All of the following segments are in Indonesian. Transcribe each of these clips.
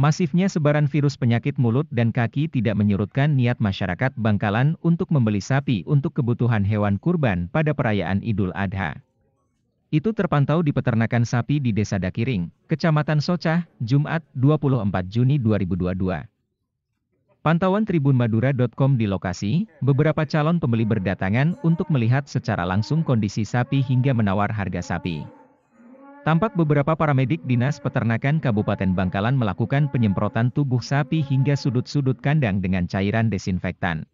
Masifnya sebaran virus penyakit mulut dan kaki tidak menyurutkan niat masyarakat Bangkalan untuk membeli sapi untuk kebutuhan hewan kurban pada perayaan Idul Adha. Itu terpantau di peternakan sapi di Desa Dakiring, Kecamatan Socah, Jumat 24 Juni 2022. Pantauan tribunmadura.com di lokasi, beberapa calon pembeli berdatangan untuk melihat secara langsung kondisi sapi hingga menawar harga sapi. Tampak beberapa paramedik Dinas Peternakan Kabupaten Bangkalan melakukan penyemprotan tubuh sapi hingga sudut-sudut kandang dengan cairan desinfektan.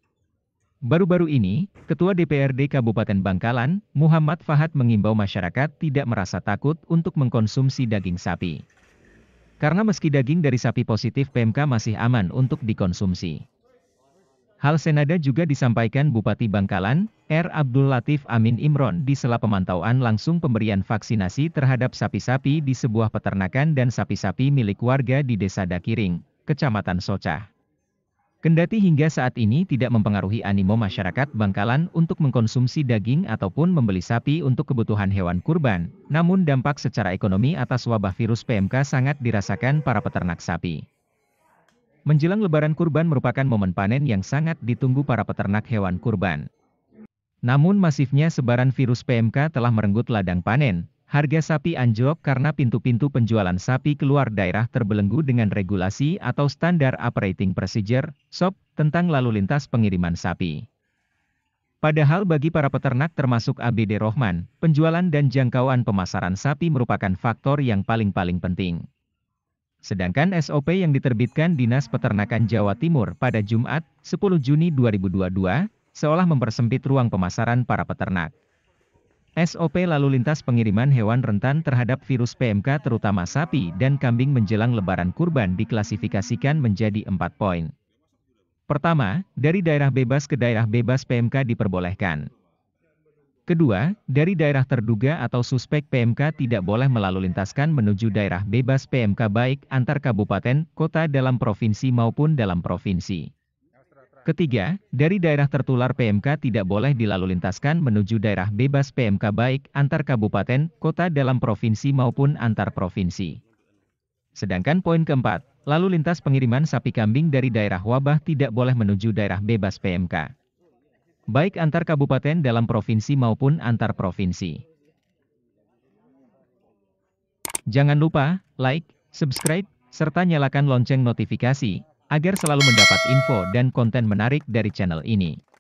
Baru-baru ini, Ketua DPRD Kabupaten Bangkalan, Muhammad Fahad mengimbau masyarakat tidak merasa takut untuk mengkonsumsi daging sapi. Karena meski daging dari sapi positif PMK masih aman untuk dikonsumsi. Hal senada juga disampaikan Bupati Bangkalan, R. Abdul Latif Amin Imron di sela pemantauan langsung pemberian vaksinasi terhadap sapi-sapi di sebuah peternakan dan sapi-sapi milik warga di Desa Dakiring, Kecamatan Socah. Kendati hingga saat ini tidak mempengaruhi animo masyarakat Bangkalan untuk mengkonsumsi daging ataupun membeli sapi untuk kebutuhan hewan kurban, namun dampak secara ekonomi atas wabah virus PMK sangat dirasakan para peternak sapi. Menjelang lebaran kurban merupakan momen panen yang sangat ditunggu para peternak hewan kurban. Namun masifnya sebaran virus PMK telah merenggut ladang panen, harga sapi anjlok karena pintu-pintu penjualan sapi keluar daerah terbelenggu dengan regulasi atau standar operating procedure, SOP, tentang lalu lintas pengiriman sapi. Padahal bagi para peternak termasuk ABD Rohman, penjualan dan jangkauan pemasaran sapi merupakan faktor yang paling-paling penting. Sedangkan SOP yang diterbitkan Dinas Peternakan Jawa Timur pada Jumat, 10 Juni 2022, seolah mempersempit ruang pemasaran para peternak. SOP lalu lintas pengiriman hewan rentan terhadap virus PMK terutama sapi dan kambing menjelang lebaran kurban diklasifikasikan menjadi empat poin. Pertama, dari daerah bebas ke daerah bebas PMK diperbolehkan. Kedua, dari daerah terduga atau suspek PMK tidak boleh melalui lintaskan menuju daerah bebas PMK baik antar kabupaten, kota dalam provinsi maupun dalam provinsi. Ketiga, dari daerah tertular PMK tidak boleh dilalu lintaskan menuju daerah bebas PMK baik antar kabupaten, kota dalam provinsi maupun antar provinsi. Sedangkan poin keempat, lalu lintas pengiriman sapi kambing dari daerah wabah tidak boleh menuju daerah bebas PMK baik antar kabupaten dalam provinsi maupun antar provinsi. Jangan lupa like, subscribe, serta nyalakan lonceng notifikasi, agar selalu mendapat info dan konten menarik dari channel ini.